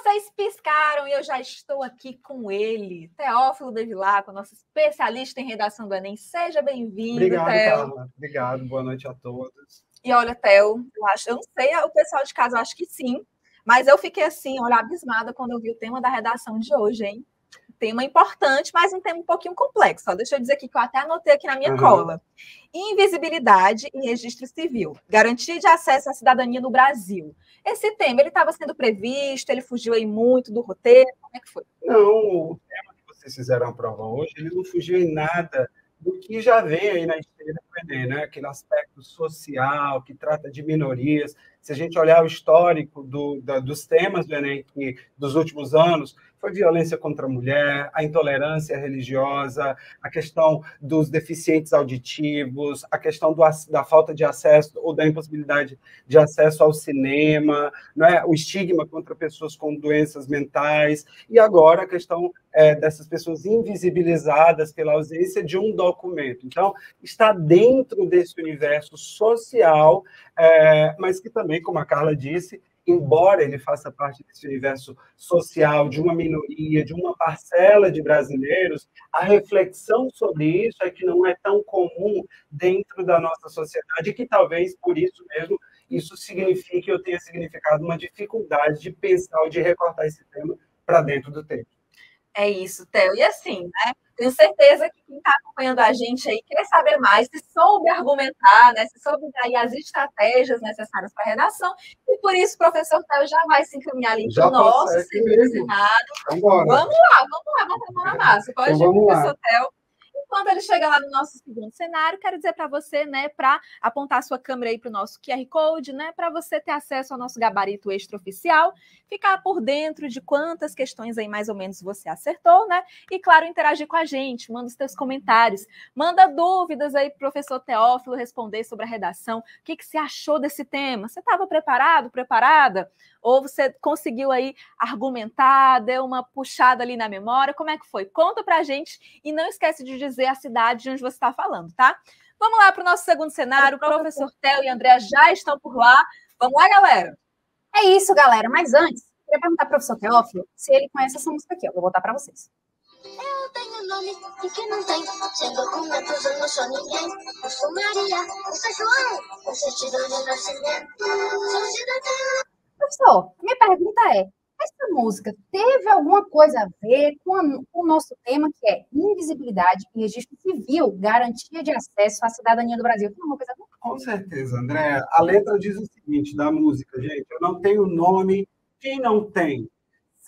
Vocês piscaram e eu já estou aqui com ele, Teófilo o nosso especialista em redação do Enem. Seja bem-vindo, Obrigado, Carla. Obrigado, boa noite a todos. E olha, Teo, eu, acho, eu não sei o pessoal de casa, eu acho que sim, mas eu fiquei assim, olha, abismada quando eu vi o tema da redação de hoje, hein? tema importante, mas um tema um pouquinho complexo. Ó. Deixa eu dizer aqui que eu até anotei aqui na minha uhum. cola. Invisibilidade e registro civil. Garantia de acesso à cidadania no Brasil. Esse tema, ele estava sendo previsto, ele fugiu aí muito do roteiro, como é que foi? Não, o tema que vocês fizeram a prova hoje, ele não fugiu em nada do que já vem aí na esteira do Enem, né? aquele aspecto social que trata de minorias. Se a gente olhar o histórico do, da, dos temas do Enem que, dos últimos anos, foi violência contra a mulher, a intolerância religiosa, a questão dos deficientes auditivos, a questão do, da falta de acesso ou da impossibilidade de acesso ao cinema, é? o estigma contra pessoas com doenças mentais, e agora a questão é, dessas pessoas invisibilizadas pela ausência de um documento. Então, está dentro desse universo social, é, mas que também, como a Carla disse, embora ele faça parte desse universo social de uma minoria, de uma parcela de brasileiros, a reflexão sobre isso é que não é tão comum dentro da nossa sociedade, que talvez por isso mesmo isso signifique ou tenha significado uma dificuldade de pensar ou de recortar esse tema para dentro do texto. É isso, Theo. E assim, né? Tenho certeza que quem está acompanhando a gente aí quer saber mais, se soube argumentar, né? se soube aí as estratégias necessárias para a redação. E por isso, o professor Theo já vai se encaminhar ali para o nosso serviço Vamos lá, vamos lá, vamos lá na massa. Pode então, ir, professor Theo. Quando ele chega lá no nosso segundo cenário, quero dizer para você, né, para apontar a sua câmera aí para o nosso QR Code, né, para você ter acesso ao nosso gabarito extraoficial, ficar por dentro de quantas questões aí mais ou menos você acertou, né? E claro, interagir com a gente, manda os teus comentários, manda dúvidas aí pro professor Teófilo responder sobre a redação. O que que você achou desse tema? Você estava preparado, preparada? Ou você conseguiu aí argumentar, deu uma puxada ali na memória? Como é que foi? Conta para gente e não esquece de dizer a cidade de onde você está falando, tá? Vamos lá para o nosso segundo cenário. O professor Theo e André já estão por lá. Vamos lá, galera. É isso, galera. Mas antes, queria perguntar para o professor Teófilo se ele conhece essa música aqui. Eu vou voltar para vocês. Eu tenho nome e que não tem. Sem documentos eu não sou ninguém. Eu sou Maria, eu sou João, eu sou de Nascimento. Sou cidadã. Professor, minha pergunta é: essa música teve alguma coisa a ver com, a, com, o nosso tema, que é invisibilidade e registro civil, garantia de acesso à cidadania do Brasil? coisa Com certeza, André. A letra diz o seguinte da música, gente: eu não tenho nome, quem não tem?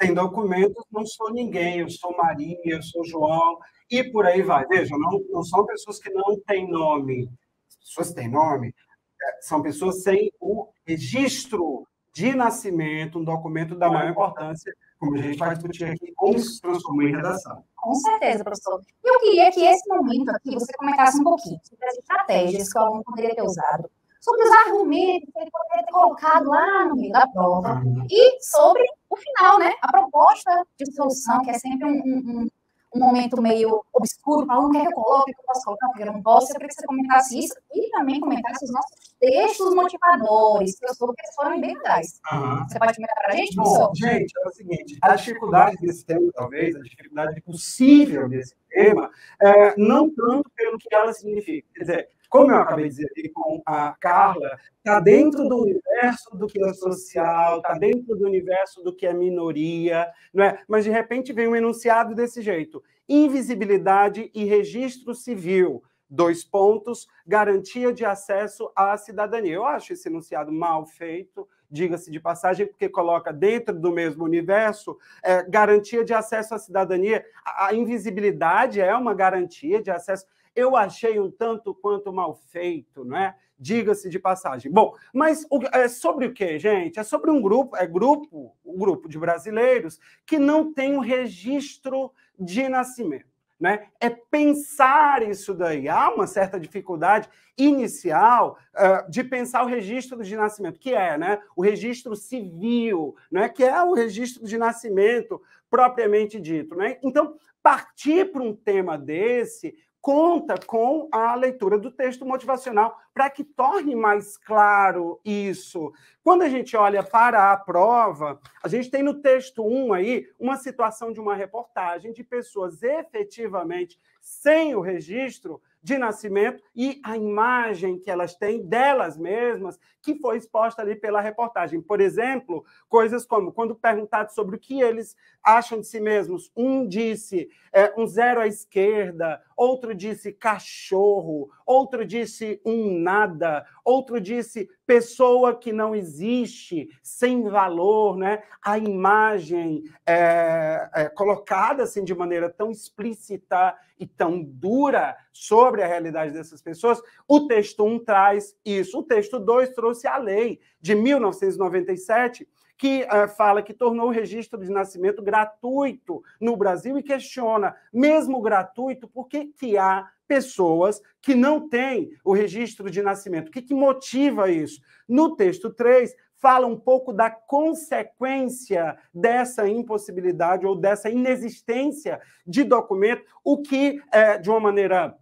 Sem documentos, não sou ninguém, eu sou Maria, eu sou João, e por aí vai. Veja, não, não são pessoas que não têm nome. As pessoas têm nome, é, são pessoas sem o registro de nascimento, um documento da é maior importância, como a gente vai discutir aqui, como se transformou em redação. Com certeza, professor. E eu queria que esse momento aqui você comentasse um pouquinho sobre as estratégias que o aluno poderia ter usado, sobre os argumentos que ele poderia ter colocado lá no meio da prova, uhum. e sobre o final, né? A proposta de solução, que é sempre um, um, um momento meio obscuro, falando o que é que eu coloco, o que eu posso colocar, porque eu não posso, eu queria que você comentasse isso e também comentasse os nossos textos motivadores, que eu soube que eles foram bem legais. Uhum. Você pode comentar para a gente, Bom, gente, é o seguinte, a dificuldade desse tema, talvez, a dificuldade possível desse tema, é, não tanto pelo que ela significa, quer dizer, como eu acabei de dizer aqui com a Carla, está dentro do universo do que é social, está dentro do universo do que é minoria, não é? mas de repente vem um enunciado desse jeito: invisibilidade e registro civil. Dois pontos, garantia de acesso à cidadania. Eu acho esse enunciado mal feito, diga-se de passagem, porque coloca dentro do mesmo universo é, garantia de acesso à cidadania. A, a invisibilidade é uma garantia de acesso eu achei um tanto quanto mal feito, não é? Diga-se de passagem. Bom, mas o, é sobre o que, gente? É sobre um grupo, é grupo, um grupo de brasileiros que não tem o um registro de nascimento. Né? É pensar isso daí. Há uma certa dificuldade inicial uh, de pensar o registro de nascimento, que é né, o registro civil, né, que é o registro de nascimento propriamente dito. Né? Então, partir para um tema desse conta com a leitura do texto motivacional para que torne mais claro isso. Quando a gente olha para a prova, a gente tem no texto 1 aí uma situação de uma reportagem de pessoas efetivamente sem o registro de nascimento e a imagem que elas têm delas mesmas, que foi exposta ali pela reportagem. Por exemplo, coisas como quando perguntado sobre o que eles acham de si mesmos. Um disse é, um zero à esquerda, outro disse cachorro, outro disse um nada, outro disse pessoa que não existe, sem valor, né? A imagem é, é, colocada assim de maneira tão explícita e tão dura sobre a realidade dessas pessoas. O texto 1 um traz isso. O texto 2 trouxe a lei de 1997 que uh, fala que tornou o registro de nascimento gratuito no Brasil e questiona, mesmo gratuito, por que, que há pessoas que não têm o registro de nascimento? O que, que motiva isso? No texto 3, fala um pouco da consequência dessa impossibilidade ou dessa inexistência de documento, o que, é, de uma maneira.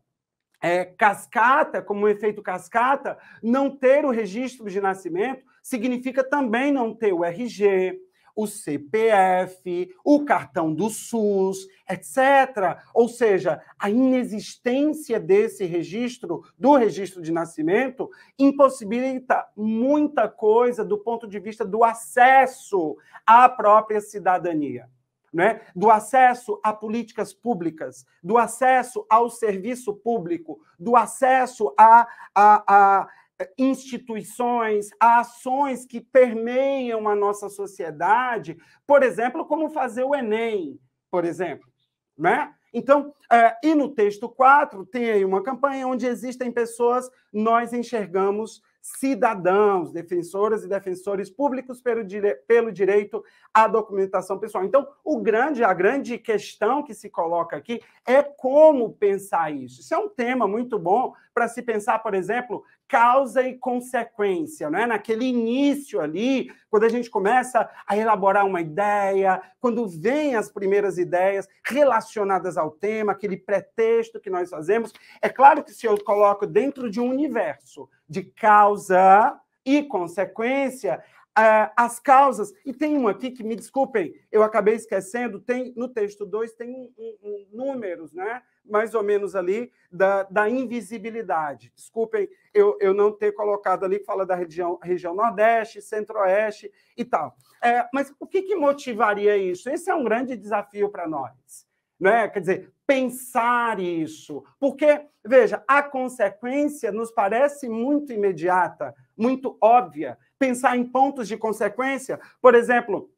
É, cascata, como um efeito cascata, não ter o registro de nascimento significa também não ter o RG, o CPF, o cartão do SUS, etc. Ou seja, a inexistência desse registro, do registro de nascimento, impossibilita muita coisa do ponto de vista do acesso à própria cidadania. Né? do acesso a políticas públicas, do acesso ao serviço público, do acesso a, a, a instituições, a ações que permeiam a nossa sociedade, por exemplo, como fazer o Enem, por exemplo. Né? Então, é, e no texto 4 tem aí uma campanha onde existem pessoas, nós enxergamos cidadãos, defensoras e defensores públicos pelo, dire... pelo direito à documentação pessoal. Então, o grande, a grande questão que se coloca aqui é como pensar isso. Isso é um tema muito bom para se pensar, por exemplo, causa e consequência, não é? Naquele início ali, quando a gente começa a elaborar uma ideia, quando vem as primeiras ideias relacionadas ao tema, aquele pretexto que nós fazemos, é claro que se eu coloco dentro de um universo de causa e consequência, uh, as causas. E tem um aqui que, me desculpem, eu acabei esquecendo, tem no texto 2 tem um, um, números, né? mais ou menos ali, da, da invisibilidade. Desculpem eu, eu não ter colocado ali, que fala da região, região Nordeste, Centro-Oeste e tal. É, mas o que, que motivaria isso? Esse é um grande desafio para nós né? Quer dizer, pensar isso. Porque, veja, a consequência nos parece muito imediata, muito óbvia. Pensar em pontos de consequência, por exemplo,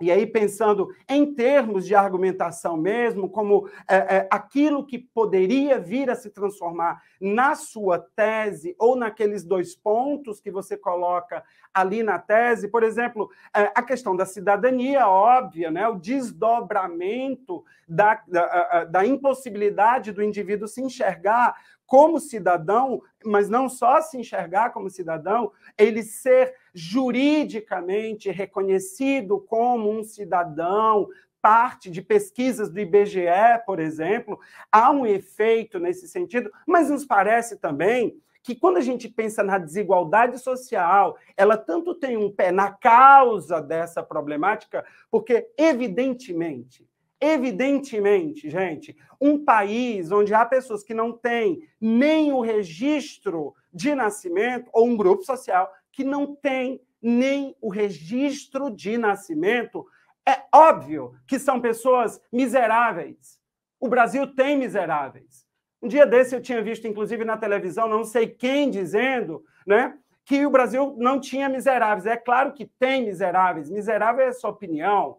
e aí, pensando em termos de argumentação mesmo, como é, é, aquilo que poderia vir a se transformar na sua tese ou naqueles dois pontos que você coloca ali na tese, por exemplo, é, a questão da cidadania, óbvia, né? o desdobramento da, da, da impossibilidade do indivíduo se enxergar como cidadão, mas não só se enxergar como cidadão, ele ser juridicamente reconhecido como um cidadão, parte de pesquisas do IBGE, por exemplo, há um efeito nesse sentido, mas nos parece também que quando a gente pensa na desigualdade social, ela tanto tem um pé na causa dessa problemática, porque evidentemente Evidentemente, gente, um país onde há pessoas que não têm nem o registro de nascimento, ou um grupo social que não tem nem o registro de nascimento, é óbvio que são pessoas miseráveis. O Brasil tem miseráveis. Um dia desse eu tinha visto, inclusive na televisão, não sei quem dizendo, né? Que o Brasil não tinha miseráveis. É claro que tem miseráveis. Miserável é a sua opinião,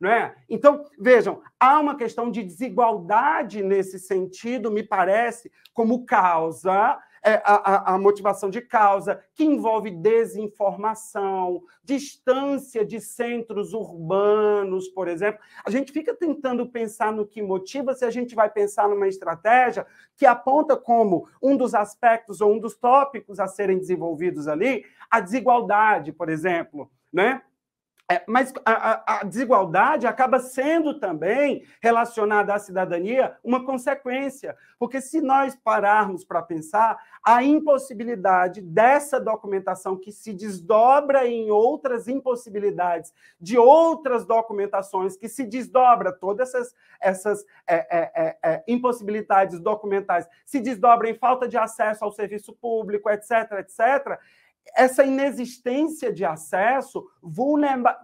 não é? Então, vejam, há uma questão de desigualdade nesse sentido, me parece, como causa, é, a, a motivação de causa, que envolve desinformação, distância de centros urbanos, por exemplo. A gente fica tentando pensar no que motiva se a gente vai pensar numa estratégia que aponta como um dos aspectos ou um dos tópicos a serem desenvolvidos ali a desigualdade, por exemplo. Né? É, mas a, a, desigualdade acaba sendo também relacionada à cidadania uma consequência, porque se nós pararmos para pensar a impossibilidade dessa documentação que se desdobra em outras impossibilidades de outras documentações que se desdobra todas essas, essas é, é, é, é impossibilidades documentais se desdobra em falta de acesso ao serviço público, etc, etc, essa inexistência de acesso vulnera,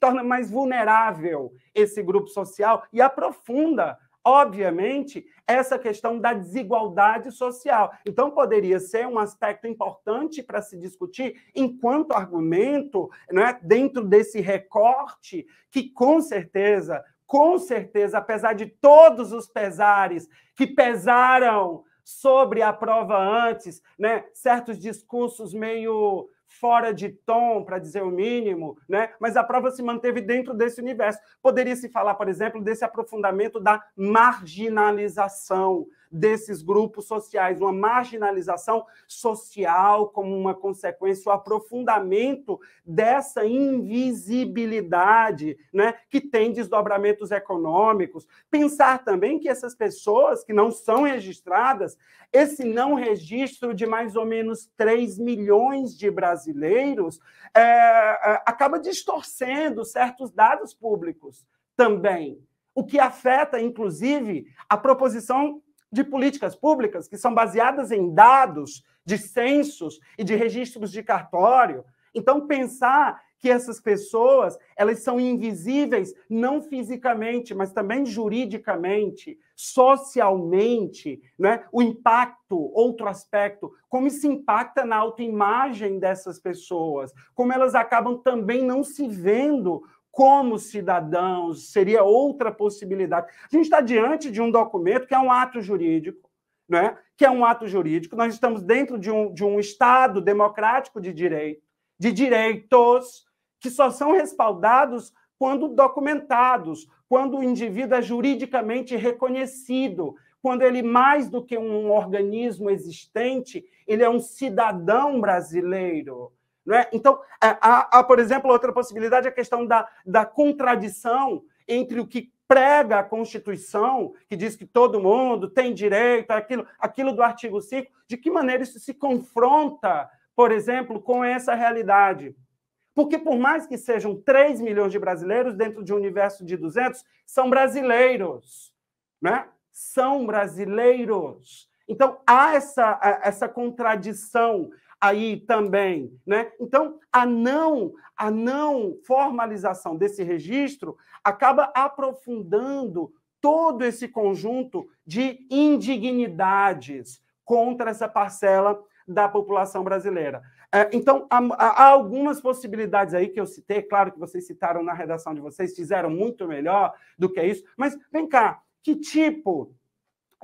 torna mais vulnerável esse grupo social e aprofunda, obviamente, essa questão da desigualdade social. Então, poderia ser um aspecto importante para se discutir enquanto argumento, né, dentro desse recorte, que com certeza, com certeza, apesar de todos os pesares que pesaram sobre a prova antes, né? certos discursos meio fora de tom, para dizer o mínimo, né? mas a prova se manteve dentro desse universo. Poderia se falar, por exemplo, desse aprofundamento da marginalização, desses grupos sociais, uma marginalização social como uma consequência, o aprofundamento dessa invisibilidade, né, que tem desdobramentos econômicos. Pensar também que essas pessoas que não são registradas, esse não registro de mais ou menos 3 milhões de brasileiros é, é, acaba distorcendo certos dados públicos também o que afeta, inclusive, a proposição de políticas públicas que são baseadas em dados de censos e de registros de cartório. Então, pensar que essas pessoas elas são invisíveis não fisicamente, mas também juridicamente, socialmente, né? o impacto, outro aspecto, como isso impacta na autoimagem dessas pessoas, como elas acabam também não se vendo como cidadãos, seria outra possibilidade. A gente está diante de um documento que é um ato jurídico, né? que é um ato jurídico, nós estamos dentro de um, de um Estado democrático de direito, de direitos que só são respaldados quando documentados, quando o indivíduo é juridicamente reconhecido, quando ele, mais do que um organismo existente, ele é um cidadão brasileiro. Né? Então, é, há, há, por exemplo, outra possibilidade é a questão da, da contradição entre o que prega a Constituição, que diz que todo mundo tem direito, aquilo, aquilo do artigo 5, de que maneira isso se confronta, por exemplo, com essa realidade. Porque, por mais que sejam 3 milhões de brasileiros, dentro de um universo de 200, são brasileiros. Né? São brasileiros. Então, há essa, essa contradição aí também, né? Então, a não a não formalização desse registro acaba aprofundando todo esse conjunto de indignidades contra essa parcela da população brasileira. É, então, há algumas possibilidades aí que eu citei, claro que vocês citaram na redação de vocês, fizeram muito melhor do que isso, mas vem cá, que tipo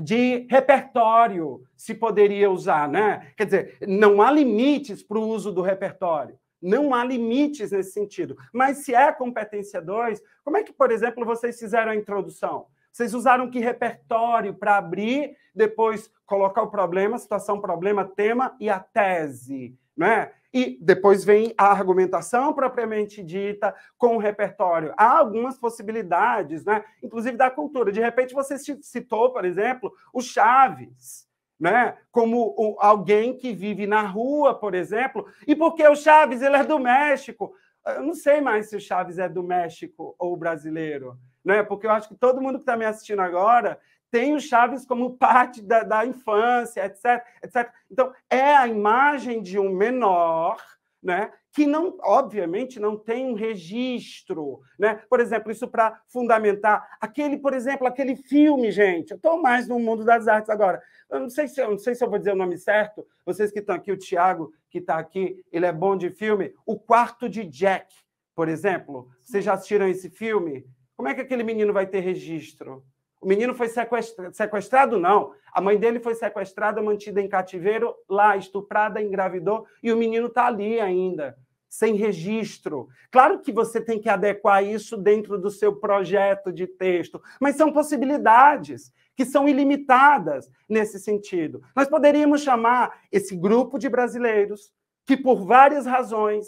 de repertório se poderia usar, né? Quer dizer, não há limites para o uso do repertório. Não há limites nesse sentido. Mas se é competência 2, como é que, por exemplo, vocês fizeram a introdução? Vocês usaram que repertório para abrir, depois colocar o problema, situação, problema, tema e a tese, né? E depois vem a argumentação propriamente dita com o repertório. Há algumas possibilidades, né? inclusive da cultura. De repente, você citou, por exemplo, o Chaves. Né? Como alguém que vive na rua, por exemplo, e porque o Chaves ele é do México. Eu não sei mais se o Chaves é do México ou brasileiro, né? Porque eu acho que todo mundo que está me assistindo agora tem o Chaves como parte da, da infância, etc, etc. Então, é a imagem de um menor né? que não, obviamente, não tem um registro, né? Por exemplo, isso para fundamentar aquele, por exemplo, aquele filme, gente. Eu estou mais no mundo das artes agora. Eu não sei se eu não sei se eu vou dizer o nome certo. Vocês que estão aqui, o Tiago que está aqui, ele é bom de filme. O Quarto de Jack, por exemplo. Vocês já assistiram esse filme? Como é que aquele menino vai ter registro? O menino foi sequestrado, sequestrado, não. A mãe dele foi sequestrada, mantida em cativeiro, lá, estuprada, engravidou, e o menino está ali ainda, sem registro. Claro que você tem que adequar isso dentro do seu projeto de texto, mas são possibilidades que são ilimitadas nesse sentido. Nós poderíamos chamar esse grupo de brasileiros que, por várias razões,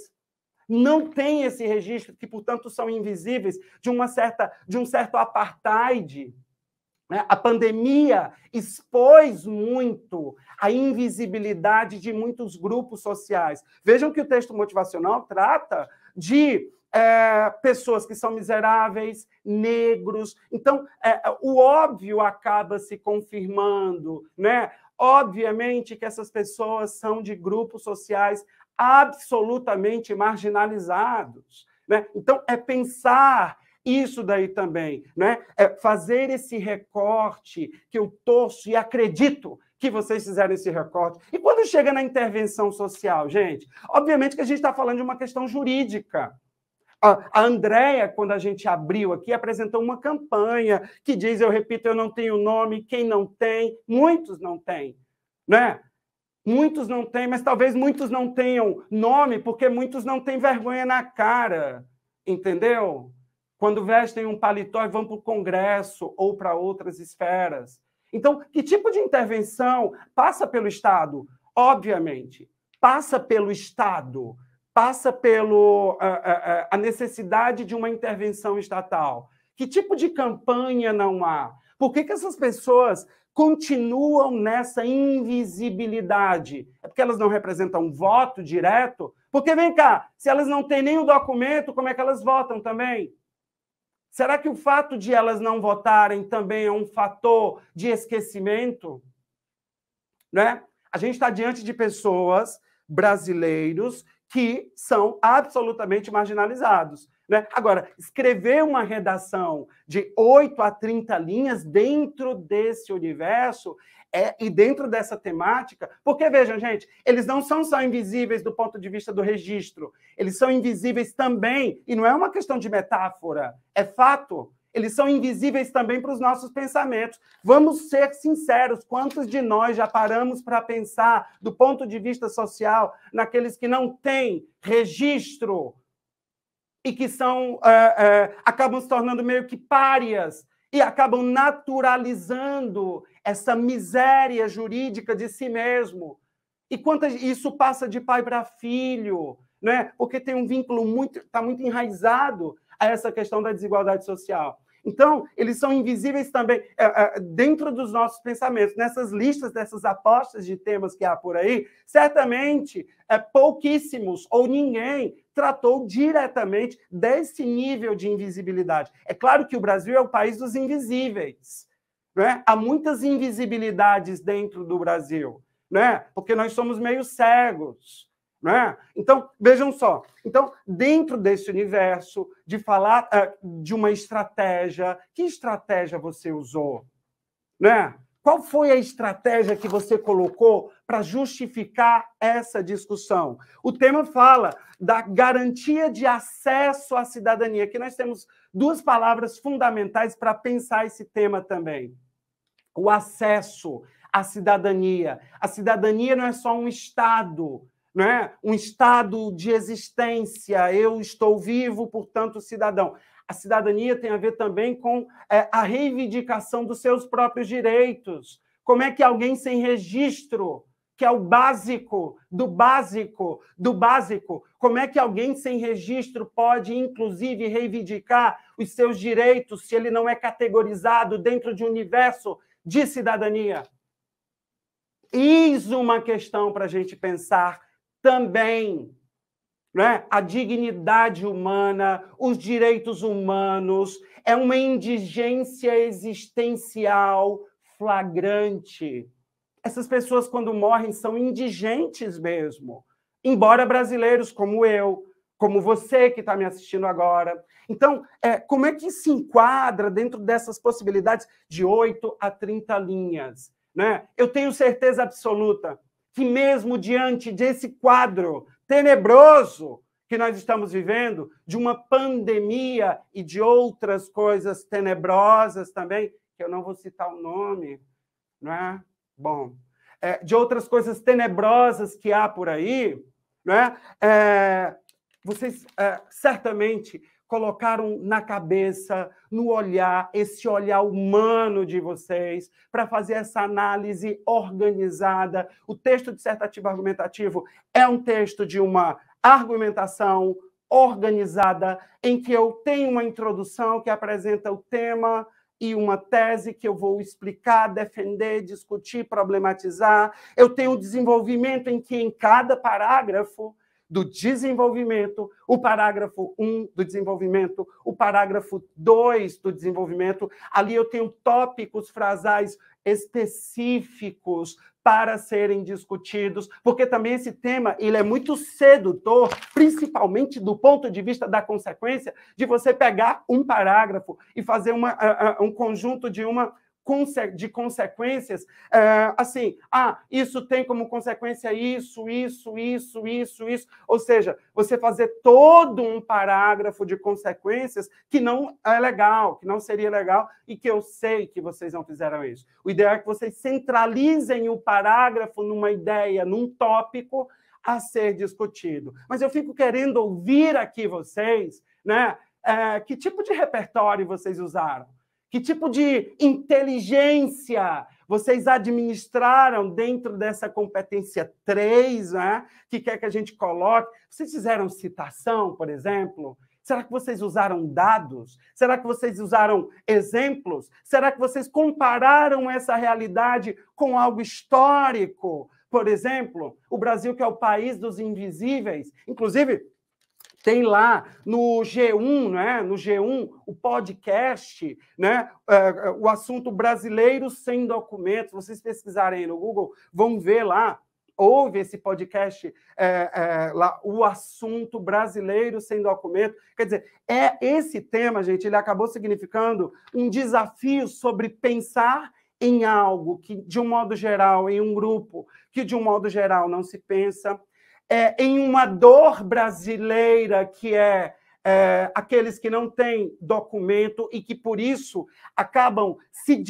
não tem esse registro, que, portanto, são invisíveis de uma certa de um certo apartheid né? A pandemia expôs muito a invisibilidade de muitos grupos sociais. Vejam que o texto motivacional trata de é, pessoas que são miseráveis, negros. Então, é, é o óbvio acaba se confirmando, né? Obviamente que essas pessoas são de grupos sociais absolutamente marginalizados. Né? Então, é pensar isso daí também, né? É fazer esse recorte que eu torço e acredito que vocês fizeram esse recorte. E quando chega na intervenção social, gente, obviamente que a gente está falando de uma questão jurídica. A Andréia, quando a gente abriu aqui, apresentou uma campanha que diz: eu repito, eu não tenho nome, quem não tem, muitos não têm, né? Muitos não têm, mas talvez muitos não tenham nome, porque muitos não têm vergonha na cara, entendeu? quando vestem um paletó e vão para o Congresso ou para outras esferas. Então, que tipo de intervenção passa pelo Estado? Obviamente, passa pelo Estado, passa pelo a, a necessidade de uma intervenção estatal. Que tipo de campanha não há? Por que, que essas pessoas continuam nessa invisibilidade? É porque elas não representam um voto direto? Porque, vem cá, se elas não têm nenhum documento, como é que elas votam também? Será que o fato de elas não votarem também é um fator de esquecimento? Né? A gente está diante de pessoas, brasileiros, que são absolutamente marginalizados. Né? Agora, escrever uma redação de 8 a 30 linhas dentro desse universo é, e dentro dessa temática, porque vejam, gente, eles não são só invisíveis do ponto de vista do registro, eles são invisíveis também, e não é uma questão de metáfora, é fato. Eles são invisíveis também para os nossos pensamentos. Vamos ser sinceros: quantos de nós já paramos para pensar, do ponto de vista social, naqueles que não têm registro e que são é, é, acabam se tornando meio que párias e acabam naturalizando essa miséria jurídica de si mesmo. E quantas isso passa de pai para filho, né? Porque tem um vínculo muito está muito enraizado a essa questão da desigualdade social. Então, eles são invisíveis também é, é, dentro dos nossos pensamentos. Nessas listas, dessas apostas de temas que há por aí, certamente é, pouquíssimos ou ninguém tratou diretamente desse nível de invisibilidade. É claro que o Brasil é o país dos invisíveis. Né? Há muitas invisibilidades dentro do Brasil, né? porque nós somos meio cegos. Né? Então, vejam só. Então, dentro desse universo, de falar uh, de uma estratégia, que estratégia você usou? Né? Qual foi a estratégia que você colocou para justificar essa discussão? O tema fala da garantia de acesso à cidadania, que nós temos duas palavras fundamentais para pensar esse tema também o acesso à cidadania. A cidadania não é só um Estado, não é um estado de existência. Eu estou vivo, portanto, cidadão. A cidadania tem a ver também com é, a reivindicação dos seus próprios direitos. Como é que alguém sem registro, que é o básico do básico do básico, como é que alguém sem registro pode, inclusive, reivindicar os seus direitos se ele não é categorizado dentro de um universo de cidadania. Eis uma questão para a gente pensar também. Né? A dignidade humana, os direitos humanos, é uma indigência existencial flagrante. Essas pessoas, quando morrem, são indigentes mesmo. Embora brasileiros como eu, como você que está me assistindo agora. Então, é, como é que se enquadra dentro dessas possibilidades de 8 a 30 linhas? Né? Eu tenho certeza absoluta que, mesmo diante desse quadro tenebroso que nós estamos vivendo, de uma pandemia e de outras coisas tenebrosas também, que eu não vou citar o nome, não é? Bom, é, de outras coisas tenebrosas que há por aí, não é? é vocês é, certamente colocaram na cabeça, no olhar, esse olhar humano de vocês, para fazer essa análise organizada. O texto dissertativo argumentativo é um texto de uma argumentação organizada, em que eu tenho uma introdução que apresenta o tema e uma tese que eu vou explicar, defender, discutir, problematizar. Eu tenho um desenvolvimento em que em cada parágrafo do desenvolvimento, o parágrafo 1 do desenvolvimento, o parágrafo 2 do desenvolvimento. Ali eu tenho tópicos frasais específicos para serem discutidos, porque também esse tema ele é muito sedutor, principalmente do ponto de vista da consequência de você pegar um parágrafo e fazer uma, uh, uh, um conjunto de uma de consequências, é, assim, ah, isso tem como consequência isso, isso, isso, isso, isso. Ou seja, você fazer todo um parágrafo de consequências que não é legal, que não seria legal e que eu sei que vocês não fizeram isso. O ideal é que vocês centralizem o parágrafo numa ideia, num tópico a ser discutido. Mas eu fico querendo ouvir aqui vocês, né? É, que tipo de repertório vocês usaram? Que tipo de inteligência vocês administraram dentro dessa competência 3, né? que quer que a gente coloque? Vocês fizeram citação, por exemplo? Será que vocês usaram dados? Será que vocês usaram exemplos? Será que vocês compararam essa realidade com algo histórico? Por exemplo, o Brasil, que é o país dos invisíveis. Inclusive, tem lá no G1, né? no G1, o podcast, né? É, é, o assunto brasileiro sem documentos. Vocês pesquisarem no Google, vão ver lá Houve esse podcast é, é, lá, o assunto brasileiro sem documento. Quer dizer, é esse tema, gente, ele acabou significando um desafio sobre pensar em algo que, de um modo geral, em um grupo que, de um modo geral, não se pensa, é, em uma dor brasileira que é, é, aqueles que não têm documento e que por isso acabam se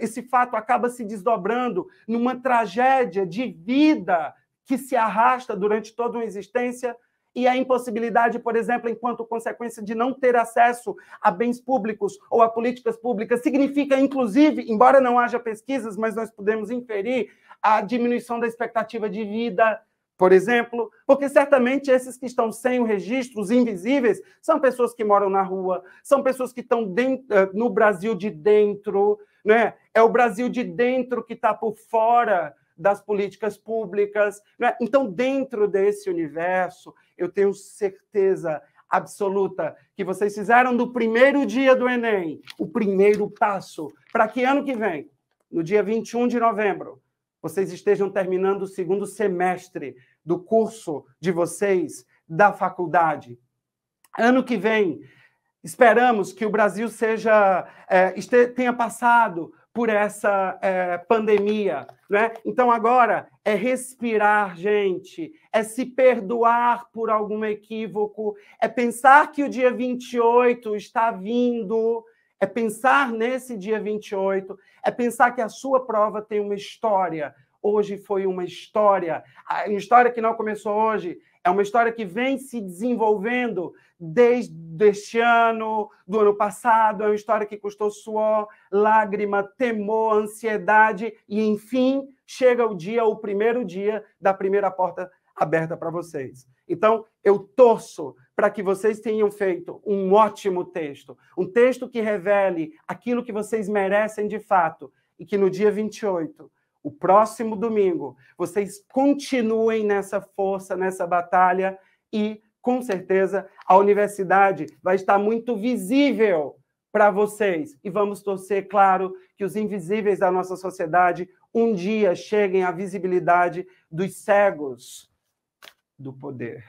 esse fato acaba se desdobrando numa tragédia de vida que se arrasta durante toda uma existência e a impossibilidade, por exemplo, enquanto consequência de não ter acesso a bens públicos ou a políticas públicas, significa, inclusive, embora não haja pesquisas, mas nós podemos inferir a diminuição da expectativa de vida, por exemplo, porque certamente esses que estão sem o registro, os invisíveis, são pessoas que moram na rua, são pessoas que estão dentro, eh, no Brasil de dentro, né? é o Brasil de dentro que está por fora das políticas públicas. Né? Então, dentro desse universo, eu tenho certeza absoluta que vocês fizeram do primeiro dia do Enem o primeiro passo para que ano que vem, no dia 21 de novembro, vocês estejam terminando o segundo semestre do curso de vocês da faculdade. Ano que vem, esperamos que o Brasil seja é, tenha passado por essa é, pandemia, né? Então agora é respirar, gente, é se perdoar por algum equívoco, é pensar que o dia 28 está vindo é pensar nesse dia 28, é pensar que a sua prova tem uma história. Hoje foi uma história, uma história que não começou hoje, é uma história que vem se desenvolvendo desde este ano, do ano passado, é uma história que custou suor, lágrima, temor, ansiedade e, enfim, chega o dia, o primeiro dia da primeira porta aberta para vocês. Então, eu torço para que vocês tenham feito um ótimo texto, um texto que revele aquilo que vocês merecem de fato e que no dia 28, o próximo domingo, vocês continuem nessa força, nessa batalha e com certeza a universidade vai estar muito visível para vocês e vamos torcer, claro, que os invisíveis da nossa sociedade um dia cheguem à visibilidade dos cegos do poder.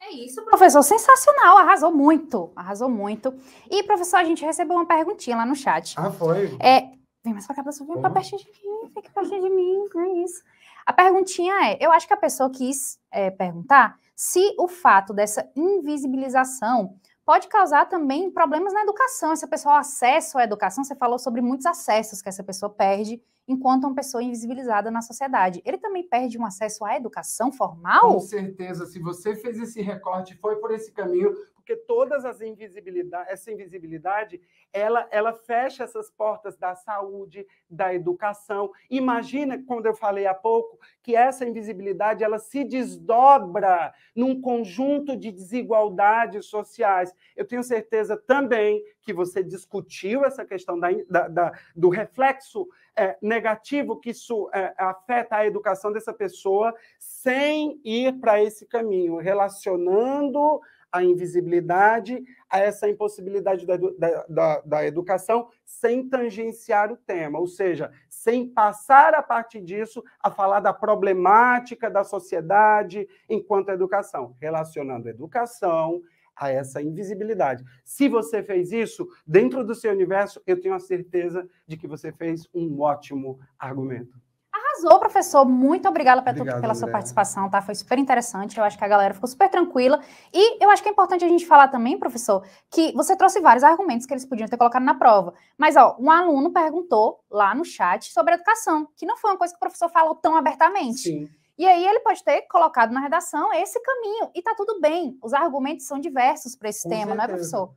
É isso, professor. Sensacional, arrasou muito, arrasou muito. E, professor, a gente recebeu uma perguntinha lá no chat. Ah, foi? É, vem mais pra cá, professor, vem pra pertinho de mim, fica pertinho de mim, é isso. A perguntinha é, eu acho que a pessoa quis é, perguntar se o fato dessa invisibilização pode causar também problemas na educação. Essa pessoa, acesso à educação, você falou sobre muitos acessos que essa pessoa perde enquanto uma pessoa invisibilizada na sociedade. Ele também perde um acesso à educação formal? Com certeza, se você fez esse recorte, foi por esse caminho, porque todas as invisibilidade, essa invisibilidade, ela, ela fecha essas portas da saúde, da educação. Imagina quando eu falei há pouco que essa invisibilidade ela se desdobra num conjunto de desigualdades sociais. Eu tenho certeza também que você discutiu essa questão da, da, da do reflexo é, negativo que isso é, afeta a educação dessa pessoa, sem ir para esse caminho, relacionando à invisibilidade, a essa impossibilidade da, da, da, da educação sem tangenciar o tema, ou seja, sem passar a partir disso a falar da problemática da sociedade enquanto educação, relacionando educação, a essa invisibilidade. Se você fez isso, dentro do seu universo, eu tenho a certeza de que você fez um ótimo argumento. Arrasou, professor. Muito obrigada pela Andréa. sua participação, tá? Foi super interessante. Eu acho que a galera ficou super tranquila. E eu acho que é importante a gente falar também, professor, que você trouxe vários argumentos que eles podiam ter colocado na prova. Mas, ó, um aluno perguntou lá no chat sobre educação, que não foi uma coisa que o professor falou tão abertamente. Sim. E aí ele pode ter colocado na redação esse caminho. E tá tudo bem. Os argumentos são diversos para esse Com tema, né, certeza. não é, professor?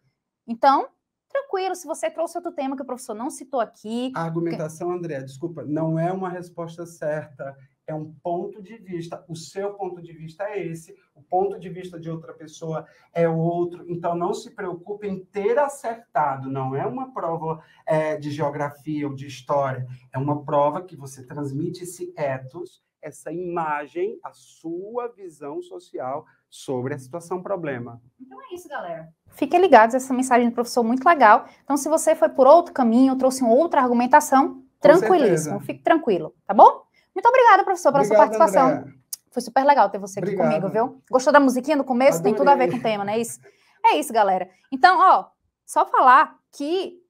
Então, Tranquilo, se você trouxe outro tema que o professor não citou aqui. A argumentação, que... André, desculpa, não é uma resposta certa, é um ponto de vista. O seu ponto de vista é esse, o ponto de vista de outra pessoa é outro. Então, não se preocupe em ter acertado. Não é uma prova é, de geografia ou de história, é uma prova que você transmite esse ethos essa imagem, a sua visão social sobre a situação problema. Então é isso, galera. Fiquem ligados, essa mensagem do professor é muito legal. Então, se você foi por outro caminho, trouxe outra argumentação, tranquilíssimo, fique tranquilo, tá bom? Muito obrigada, professor, pela Obrigado, sua participação. André. Foi super legal ter você aqui Obrigado. comigo, viu? Gostou da musiquinha no começo? Adorei. Tem tudo a ver com o tema, não né? é isso? É isso, galera. Então, ó, só falar que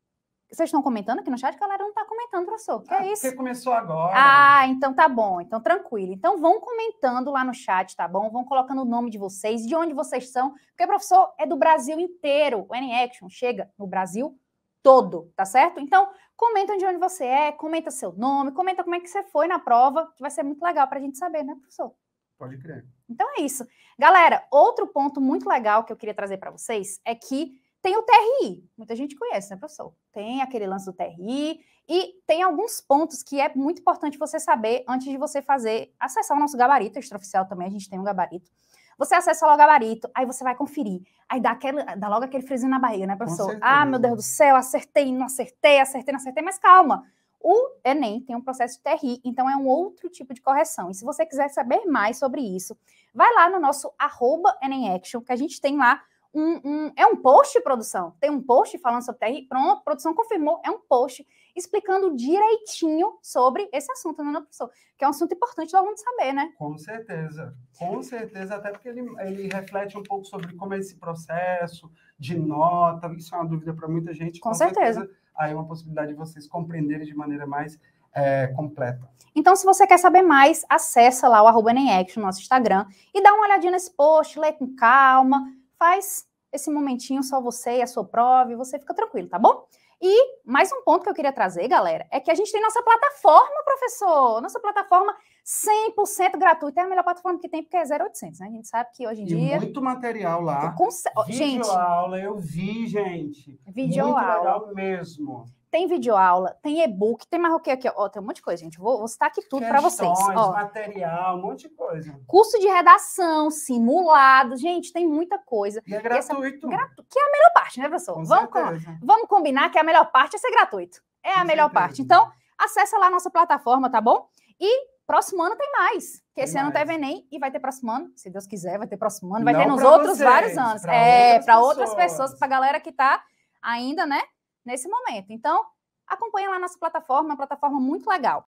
vocês estão comentando aqui no chat? A galera não está comentando, professor. Que ah, é isso? Você começou agora. Ah, então tá bom. Então tranquilo. Então vão comentando lá no chat, tá bom? Vão colocando o nome de vocês, de onde vocês são. Porque, professor, é do Brasil inteiro. O N-Action chega no Brasil todo, tá certo? Então, comenta de onde você é, comenta seu nome, comenta como é que você foi na prova, que vai ser muito legal para a gente saber, né, professor? Pode crer. Então é isso. Galera, outro ponto muito legal que eu queria trazer para vocês é que tem o TRI, muita gente conhece, né, professor? Tem aquele lance do TRI e tem alguns pontos que é muito importante você saber antes de você fazer, acessar o nosso gabarito extraoficial também, a gente tem um gabarito. Você acessa logo o gabarito, aí você vai conferir. Aí dá, aquele, dá logo aquele frisinho na barriga, né, professor? Ah, meu Deus do céu, acertei, não acertei, acertei, não acertei, mas calma. O Enem tem um processo de TRI, então é um outro tipo de correção. E se você quiser saber mais sobre isso, vai lá no nosso arroba Enem Action, que a gente tem lá um, um, é um post produção. Tem um post falando sobre TR, pronto, produção confirmou, é um post explicando direitinho sobre esse assunto, né, professor? Que é um assunto importante todo mundo saber, né? Com certeza, com certeza, até porque ele, ele reflete um pouco sobre como é esse processo de nota, isso é uma dúvida para muita gente. Com, com certeza. certeza. Aí é uma possibilidade de vocês compreenderem de maneira mais é, completa. Então, se você quer saber mais, acessa lá o arroba nosso Instagram, e dá uma olhadinha nesse post, lê com calma, faz esse momentinho só você e a sua prova e você fica tranquilo, tá bom? E mais um ponto que eu queria trazer, galera, é que a gente tem nossa plataforma, professor. Nossa plataforma 100% gratuita. É a melhor plataforma que tem, porque é 0800, né? A gente sabe que hoje em e dia... muito material lá. Conce... Vídeo gente... aula, eu vi, gente. Vídeo muito aula. mesmo tem videoaula, tem e-book, tem marroquê aqui, ó, tem um monte de coisa, gente. Vou, vou citar aqui tudo para vocês. Ó. material, um monte de coisa. Curso de redação, simulado, gente, tem muita coisa. E é gratuito. Essa, gratu, que é a melhor parte, né, professor? Com vamos, com, vamos combinar que a melhor parte é ser gratuito. É a melhor certeza. parte. Então, acessa lá a nossa plataforma, tá bom? E próximo ano tem mais. Porque esse mais. ano teve Enem e vai ter próximo ano, se Deus quiser, vai ter próximo ano, vai Não ter nos outros vocês, vários anos. Pra é, para outras pessoas, para galera que tá ainda, né? nesse momento. Então, acompanha lá nossa plataforma, uma plataforma muito legal.